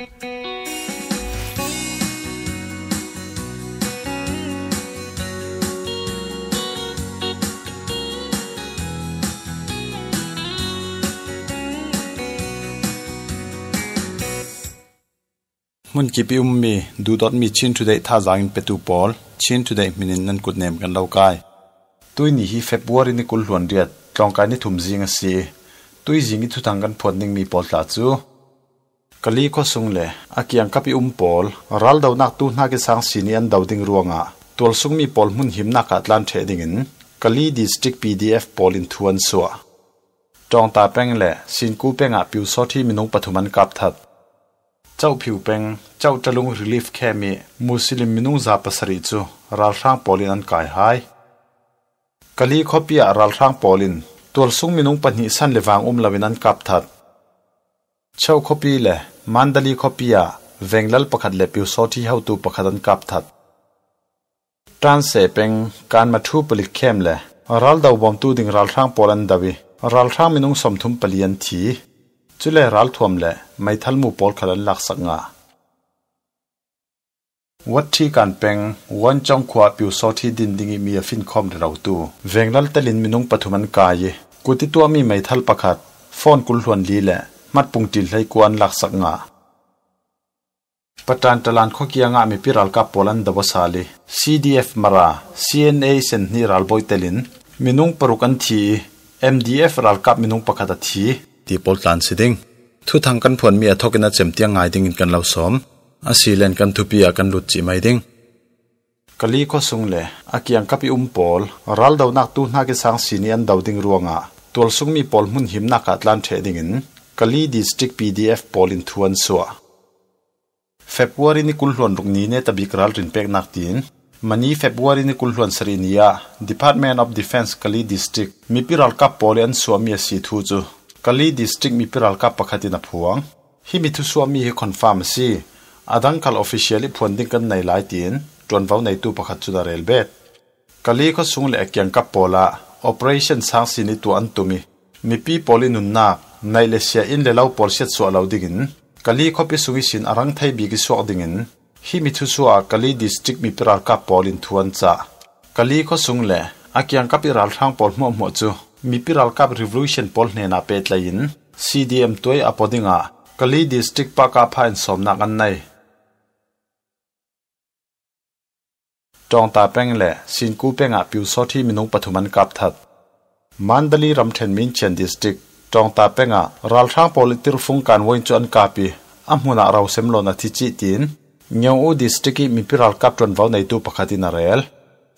mun kipi ummi du dot mi chin tu dei tha zangin petu pol chin tu dei minin nan kut nem kan lokai tui ni hi february ni kul hluan riat tlong kai ni thum zinga si tui zingi thu tang kan phot ning mi pol tla chu กลีก็สงเลยอากียงกับอุ้มปอลรัลดาวนักตูนักสังสีนีอันดาวดิงรวงอ่ตัวสุงมีปอลมุนหิมนักอัตลันเทดิงินกลีดิสตริกพีดีเอฟปอลินทวนสัวจองตาเป่งและสินกู้เป่งอ่ะผิวสโซที่มินุงปฐุมันกับทัด เจ้าผิวเป่งเจ้าจะลงรีลิฟแคมีมุสลิมมินุจซาปสริจูรัลช่างปอลินันกายหายกลีคอปีารัลช่างปอลิน ตัวสุงมินุงปนิสันเลวังอุ้มลาวินันกับทัดเช่าคบีเลมันดลีคบียาเวงลัลประขัดเลยพิวโซที่เฮาตูประขัดันกับทัดทรานเซเป็งการมาทูปลิกเข้มเลรัลดาวบอมตูดิงรัลทางปอลันดาวีรัลทางมินุงสมทุมปลียนทีจุเลรัลทวมเลไม่ทัลมูปอลขัดันลักสักงาวัดที่การเป็งวันจงขวาพิวโซที่ดินดิงมีฟินคอมเราตูเวงลัลตลินมินุงปฐุมันกายกุติตัวมีไม่ทัลประขัดฟอนกุลทวนลีแหละมัดปุงจินไหกวนหลักสักงาประธานตลานข้อเกียงอามีพิรัลกับโปลันดบสาลี CDF มารา CNA เซนนีรัลบอยเตลินมินุงปรุกันที MDF รัลกับมินุงปะคดทีตีโปลตันสิดิงทุทางกันผลมีอทกินาเจมเตียงไงดิงกันเราสมอาศีเลนกันทุปียกันหลุดจีไม่ดิงกลีก็สุงเลยอาเกียงกับอุมโปลรัลดาวนักตูนักสังสีนีอันดาวดิงรวงอ่ะตัวสุงมีโปลมุนหิมนักอัตลันเทดิงินกลีดิสตริกพีดีเอฟพอลินทวนสัวเฟบวารีนิคุลหลวนรุกนี้เนี่ยตบิกรัลรินเป็กนักดินมันนี้เฟบวารีนิคุลหลวนสรีนียา Department of Defense กลีดิสตริกมีพิรัลกับพอลินสัวมีสีทูจูกลีดิสตริกมีพิรัลกับปกตินับพวงฮิมิทุสัวมีคอนฟาร์มซีอดังคัลออฟฟิเชียลิพวนดิ้งกันในหลายดินจนว่าในตู้ปกติจุดาเรลเบตกลีก็สูงเล็กยังกับพอลาโอเปอเรชั่นสางสินิตัวอันตุมีมีพี่โอลินุนนักในเลเซียอินเลลาปอลเซตสวเลาดิเงินกะลีคอปิสุวิสินอรังไทยบีกิสวาดิเงินฮิมิทุสัวกะลีดิสตริกมีปรากาปอลินทวนจากะลีคอสุงเลอากียงกับอิรัลทางปอลมอมมอจูมีปิรัลกับรีวลูชันปอลเนนาเปตไลน์ CDM ตัวอพอดิงากะลีดิสตริกปากาพายสมนักอันในจองตาเป้งแหละสินกูเป้งอ่ะปิวซอที่มินุปฐุมันกับทัดมันดลีรำเทนมินเชนดิสตริกจองตาเป็งะรัลทางโพลิติรฟุงการวินจอนกาปีอัมมุนาเราเซมโลนาทิจิตินยองอูดิสติกิมิพิรัลกับจนวาวในตัวปะคตินาเรล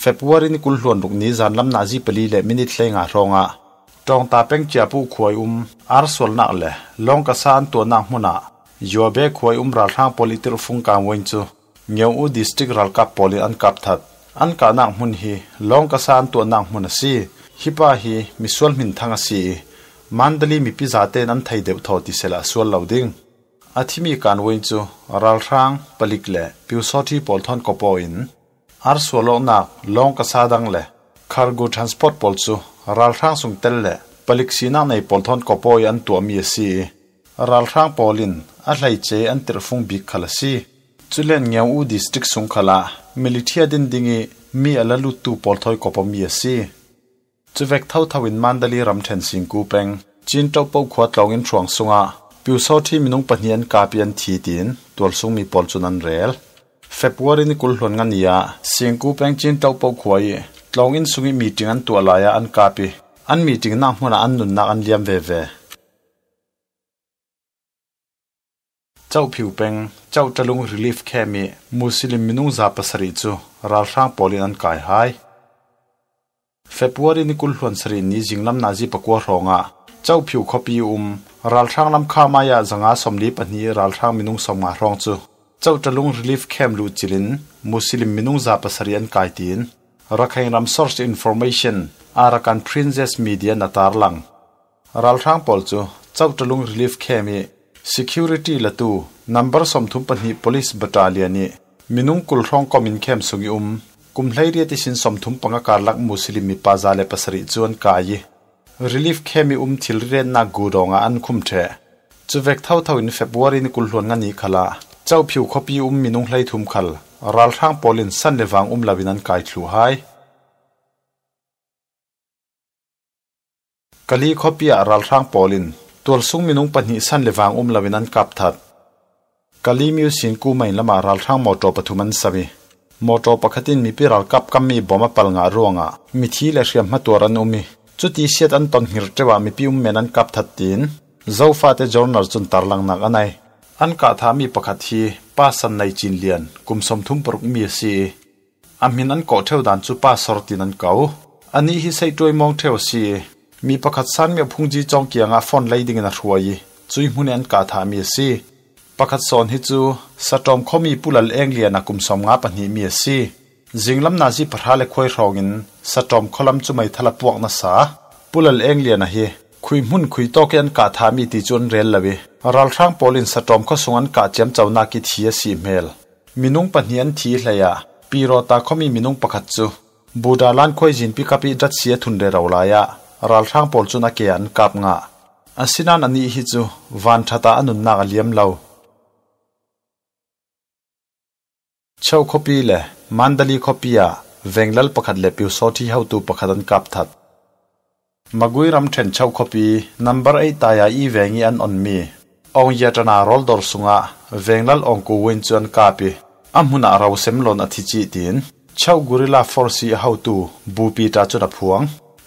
เฟบวรินกุลฮวนลุกนี้ซานลำนาจีเปลีเลมินิทเลงะรองะจองตาเป็งเจ้าปู้ควยอุมอาร์สวลนักเลลองกษานตัวนางมุนายัวเบควยอุมรัลทางโพลิติรฟุงการวินจูยองอูดิสติกรัลกับโพลิอันกับทัดอันกานางมุนฮีลองกษานตัวนางมุนาซีฮิปาฮีมิสวลมินทังซี mandali mi pi zaten an thai deuh thaw ti sela sual lo ding athimi kan woi chu ral rang palik le piu so thi pol thon ko po in ar sualo na long ka sa dang le cargo transport pol chu ral rang sung tel le palik sina nei pol thon ko po an tu mi si ral rang polin a hlai che an tir phung bi khala si chulen ngiau u district sung khala militia din dingi mi ala lu tu pol thoi ko po mi si chu vek thau thawin mandali Ram ramthen singku peng chin to po khwa tlongin thuang sunga piu so thi minung pahnian ka pian thi tin tol sung mi pol chunan rel february ni kul hlon ngan ya singku peng chin to po khwai tlongin sungi meeting an tualaya an kapi an meeting na hmona an nun na an liam ve ve chau phiu peng chau talung relief khemi muslim minung za pasari chu ral rang polin an kai hai February ni kul hluan sari ni jinglam na ji pakua hlonga chau phiu khopi um ral thang lam kha ma ya zanga somli pani ral thang minung somnga hlong chu chau talung relief camp lu chilin muslim minung za pasarian kai tin rakhain ram source information arakan princess media natar lang ral thang pol chu chau talung relief camp e security latu number somthum pani police battalion ni minung kul hlong komin camp sungi um กุมเลียดิสินสมทุมปังการลักมุสลิมมีปาซาเลปสริจวนกายรีลิฟเคมีอุมทิลเรนนากูดองอันคุมเทจวเวกเท่าเท่าอินเฟบวารินกุลหลวนงานีขลาเจ้าผิวคบีอุมมินุ่งไลทุมขลรัลทางปอลินสันเดวังอุมลาวินันกายทลูไฮกาลีคบีอรัลทางปอลินตัวสุงมินุ่งปัญหิสันเดวังอุมลาวินันกับทัดกาลีมีสินกูไม่ละมารัลทางมอโตปทุมันสวีมอตปคตินมีพิรากับกัมมีบอมะปัลงารวงามีทีแลเชียมมาตัวรนอุมีจุดที่เชียดอันตอนหิรเจวามีพิอุมเมนันกับทัดตินเจ้าฟ้าเตจอร์นจุนตารลังนักอันไออันกะทามีปคติป้าสันในจินเลียนกุมสมทุมปรุกมีสีอันมินันเกาะเทวดานจุป้าสรตินันเก่าอันนี้ฮิสัยด้วยมองเทวสีมีปคติสันมีพุงจีจองเกียงอาฟอนไลดิงนัทรวยจุยมุนันกะทามีสีปากัดสอนฮิจูสตอมคอมีปุลลเองเลียนักุมสมงาปนิมีสีจิงลำนาจีปะทะเลคอยรองินสตอมคอลัมจุไม่ทะลปวกนัสาปุลลเองเลียนะฮีคุยมุ่นคุยโตเกนกาถามีติจุนเรียนละวีรัลทรางปอลินสตอมข้อสงันกาเจมเจ้านากิเทียสีเมลมินุงปนิยันทีเลยะปีรอตาคอมีมินุงปักัดจูบูดาลันคอยจินปิกาปิดัดเสียทุนเดราลายะรัลทรางปอลจุนักเกียนกาบงะอันสินันอันนี้ฮิจูวันทัตาอนุนนาเลียมเลาเชาาคบีเล่มันดลีคบียาเวงลลประขัดเล่ปิวโซที่เฮาตูประขัดันกับทัดมากุยรำเทนเชาาคบีนัมเบอร์ไอตายาอีเวงีอันออนมี องยาจนารอลดอร์สุงะเวงลลองกูเวนจวนกาปีอัมหุนาราวเซมลอนอธิจิตินเชาากุริลาฟอร์ซีเฮาตูบูปีตาจุดพวง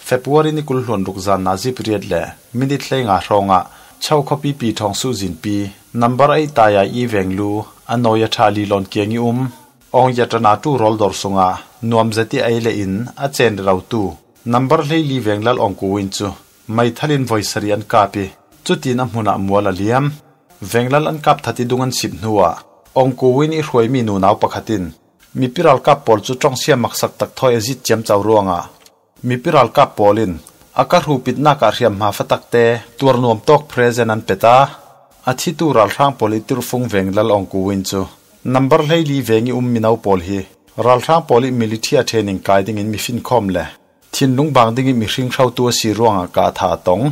เฟบวารีนิกุลหลวนรุกจานนาจิปเรียดเล่มินิทเลงารองะเชาาคบีปีทองสู้จินปีนัมเบอร์ไอตายาอีเวงลูอันโนยาทาลีลอนเกียงยุมองยัตนาตูรอลดอร์สุงานวมเจติไอเลอินอาเจนเราตูนัมเบอร์เลลีเวงลัลองกูวินจูไม่ทัลินไวสเรียนกาปีจุดที่นัำมุนามัวละเลียมเวงลัลอันกับทัดดุงันสิบนัวองกูวินอีรวยมีนูนาวปะขัดินมีพิรัลกับปอลจุดจ้องเสียมักสักตักทอยจิตเจียมเจ้าร่วงอ่ะมีพิรัลกับปอลินอากาศหูปิดหน้ากาเรียมหาฟตักเตตัวนวมตอกเพรเซนันเปตาอาทิตย์ูรัลร่างปอลิตรฟงเวงลัลองกูวินจู number lei li vengi um minau pol hi ral thang poli militia training kai ding in mi fin khom le thin lung bang ding mi hring thau tu si ruanga ka tha tong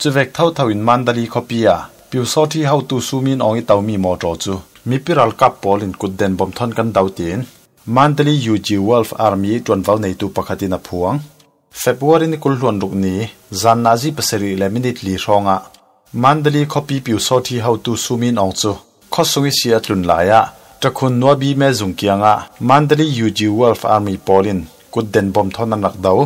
chuwek thau thau in mandali khopia piu so thi how tu sumin ong i tau mi mo tro chu mi piral kap pol in kud den bom thon kan dau tin mandali ug wolf army tron vau nei tu pakhatina phuang february ni kul hlon ruk ni zan nazi pasari le minute li ronga mandali khopi piu so thi how tu sumin ong chu khosui sia tlun laya จะคุณนัวบีเมซุงเกียงะมันดลียูจิวอลฟ์อาร์มีปอลินกุดเดนบอมทอนนักดาว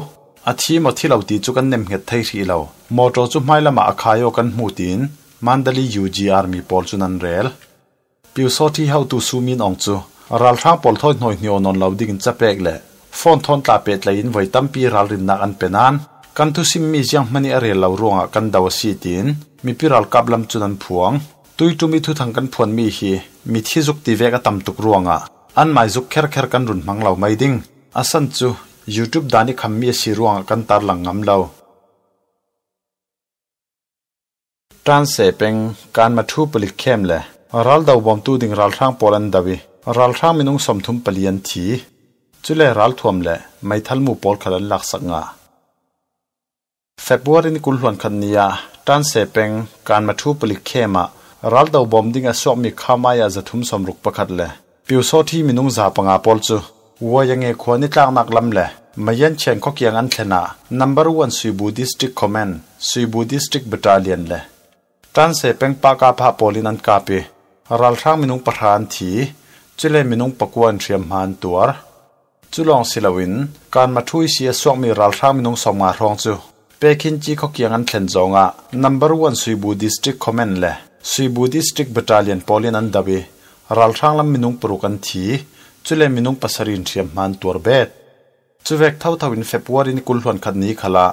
อาทีมอที่เราตีจุกันเนมเหตไทยสีเราโมโตจุไม่ละมาอาคายกันมูตินมันดลียูจีอาร์มีปอลจุนันเรลปิวโซที่เฮาตูซูมินองจูรัลทางปอลทอยหน่อยนียอนอนเราดิ่งจะเปลกแหละฟอนทอนตาเป็ดเลยนไว้ตั้มปีรัลรินนักอันเป็นนั้นกันทุสิมมีเจียงมันนี่อะไลเรารวงกันดาวสีตินมีพิรัลกับลำจุนันพวงตุยจุมิทุทังกันพวนมีฮีมิที่จุกตีเวกตัมตุกรวงอ่ะอันหมายจุกเคร์แคร์กันรุนมังเหล่าไม่ดิ่งอาสันจูยูทูบดานิคำมีสิรวงกันตาหลังงำเหล่าทรานเซเป็งการมาทูปลิกเข้มเลยรัลดาวบอมตูดิงรัลช่างโปแลนด์ดาวีรัลช่างมินุงสมทุมเปลี่ยนทีจุเลรัลทวมเลไม่ทัลมูโอลขลันหลักสังห่ะเฟบรุวารินกุลหลวนคันเนียทรานเซเป็งการมาทูปลิกเข้มอ่ะรัลตัวบอมดิ้งอสวมีข้ามายาจะทุ่มสมรุกประคัดเลยปิวโซที่มีนุ่งจาปงาปอลจูวัวยังเงควนิตางนักลำเลยมายันเชนก็เกียงอันเทนา number one สุยบูดิสติกคอมเมนสุยบูดิสติกบัตาเลียนเลยตันเสเป็งปากาพาปปลินันกาเปรัลทางมีนุ่งประธานทีจุเลมีนุ่งปะกวนเตรียมหันตัว จุลองศิลวิน การมาทุยเสียสวกมีรัลทางมีนุ่งสมารองจูเปคินจีก็เกียงอันเทนจงอ่ะ number one สุยบูดิสติกคอมเมนเลยสุยบูดิสติกบัตรเลียนพอลินันดับเอรัลทรังลำมมินุงปรุกันทีจุเลมินุงปัสรินเทียมมันตัวเบ็ดจุเวกเท่าเท่าินเฟบวารินกุลหวนขัดนี้ขลา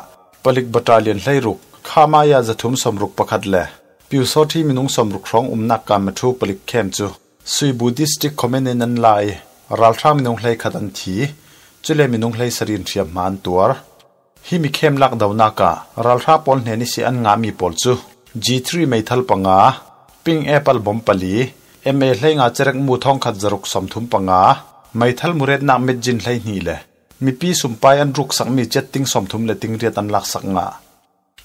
ปลิกบัตรเลียนไล่รุกข้ามายาจะถุมสมรุกประคัดแหล่พิวโซที่มินุงสมรุกครองอุ้มนักการมาทูปลิกเข้มจูสุยบูดิสติกคอมเมนต์นันไล่รัลทรังมินุงไล่ขัดอันทีจุเลมินุงไล่สรินเทียมมันตัวฮิมิเข้มลักดาวนาการัลทราปอลเนนิสิอันงามีปอลจู G3 ไม่ทัลปังอาปิงแอปเปิลบอมปลี MA เลเลงอาจจะรักมูทองขัดจรุกสมทุมปังอาไม่ทัลมูเรตนามิจินเลยนี่เลยมีปีสุ่มไปอันรุกสังมีเจ็ดติงสมทุมและติงเรียตันหลักสังอา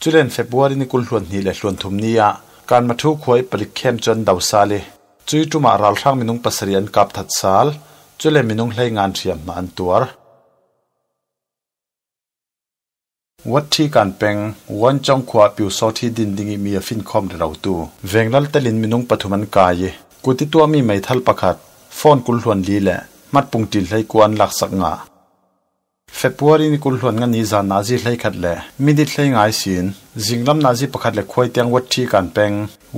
จุเลนเฟบัวรินีกุลชวนนี่และชวนทุมนี้อาการมาทุกข์ไว้ปลิกเข้มจนดาวซาเลยจุยจุมาราลช่างมินุงปัสเรียนกับทัดซาลจุเลมินุงเลงงานเทียมมาอันตัววัดที่การเป็งวันจงขวาปิวโซที่ดินดิ่งมีฟินคอมเราตูเวงนัลตลินมินุงปฐุมันกายกุติตัวมีไม่ทัลประคัดฟอนกุลหวนลีแหละมัดปุงจิลให้กวนหลักสักงาเฟบัวรินี่กุลหวนงันนี้จานาจิให้ขัดแหละมีดิใล้ง่ายสินสิงลำนาจิประคัดและควยเตียงวัดที่การเป็ง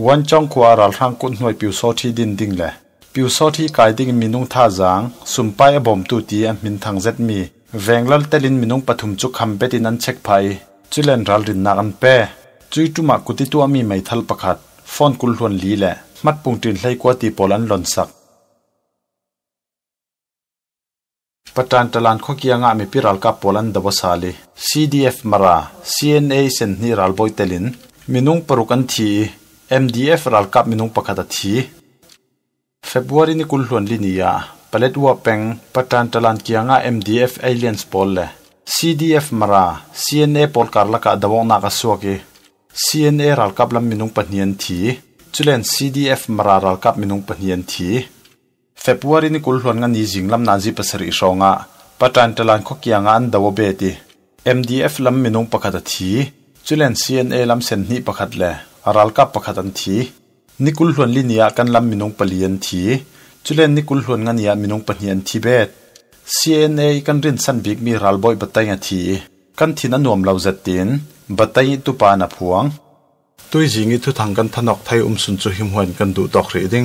วันจงขวาราลทางกุนหน่วยปิวโซที่ดินดิ่งแหละปิวโซที่กายดิ่งมินุงท่าจางสุมไปอบอมตูตีอันมินทางเจ็ดมี venglal telin minung pathum chu khambet in an chek phai chulen ral rin na an pe chui tuma kuti tu ami mai thal pakhat phone kul hluan li le mat pungtin hlai kwa ti polan lon sak patan talan kho kianga mi piral ka polan dawasali cdf mara cna sen ni ral boy telin minung parukan thi mdf ral kap minung pakhata thi february ni kul hluan linia ปลตัวเป่งประธานตลาดกียงา MDF Aliens บอลเล่ CDF มรา CNA บอลการ์ละกาดวงนักสวกี CNA รัลกับลำมินุงปัยนทีจุเลน CDF มรารัลกับมินุงปัยนทีเฟบรุนี่กุลหลวงงานยิงลำนาจีปสริชองะประธานตลาดกียงาอันดาวเบติ MDF ลำมินุงประกาศทีจุเลน CNA ลำเซนนี่ประกาศเล่รัลกับประกาศทีนี่กุลหลวงลินียกันลำมินุงเปลี่ยนทีจุเลนนิกุลหลวนงานยามินุงปัญญานทิเบต CNA กันรินสันบิกมีรัลบอยบัตไตงที กันทินันนวมเลาจัดตินบัตไตตุปานาพวงตุยจิงิทุทังกันทนอกไทยอุมสุนจุหิมหวนกันดูดอกรีดิง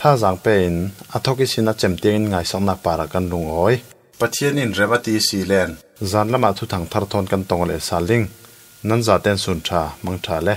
ถ้าจางเป็นอัทกิสินาเจมเตียงไงสำงนักปารากันลุงอ้อยปัจเจียนินเรบตีสีเลนจานละมาทุทังทารทอนกันตรงเลสาลิงนั่นจาเตนสุนชามังชาเล